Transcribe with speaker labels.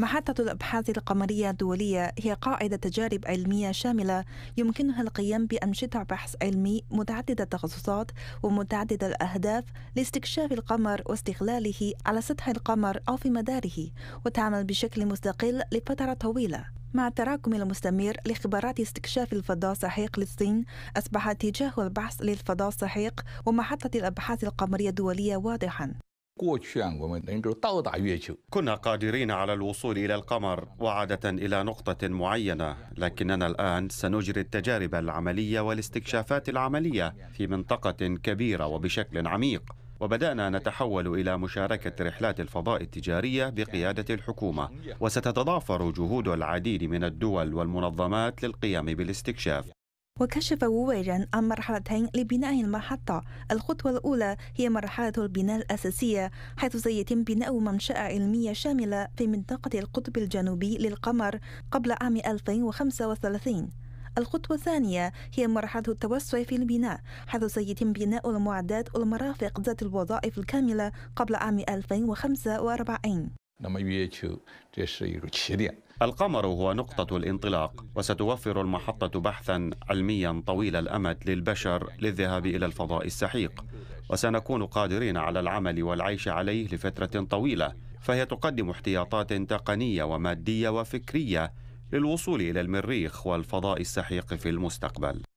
Speaker 1: محطة الأبحاث القمرية الدولية هي قاعدة تجارب علمية شاملة يمكنها القيام بأنشطة بحث علمي متعددة التخصصات ومتعددة الأهداف لاستكشاف القمر واستغلاله على سطح القمر أو في مداره وتعمل بشكل مستقل لفترة طويلة مع التراكم المستمر لخبرات استكشاف الفضاء السحيق للصين أصبح اتجاه البحث للفضاء السحيق ومحطة الأبحاث القمرية الدولية واضحا
Speaker 2: كنا قادرين على الوصول إلى القمر وعادة إلى نقطة معينة لكننا الآن سنجري التجارب العملية والاستكشافات العملية في منطقة كبيرة وبشكل عميق وبدأنا نتحول إلى مشاركة رحلات الفضاء التجارية بقيادة الحكومة وستتضافر جهود العديد من الدول والمنظمات للقيام بالاستكشاف
Speaker 1: وكشف وويجن عن مرحلتين لبناء المحطة الخطوة الأولى هي مرحلة البناء الأساسية حيث سيتم بناء منشأة علمية شاملة في منطقة القطب الجنوبي للقمر قبل عام 2035 الخطوة الثانية هي مرحلة التوسع في البناء حيث سيتم بناء المعدات والمرافق ذات الوظائف الكاملة قبل عام 2045
Speaker 2: القمر هو نقطة الانطلاق وستوفر المحطة بحثا علميا طويل الأمد للبشر للذهاب إلى الفضاء السحيق وسنكون قادرين على العمل والعيش عليه لفترة طويلة فهي تقدم احتياطات تقنية ومادية وفكرية للوصول إلى المريخ والفضاء السحيق في المستقبل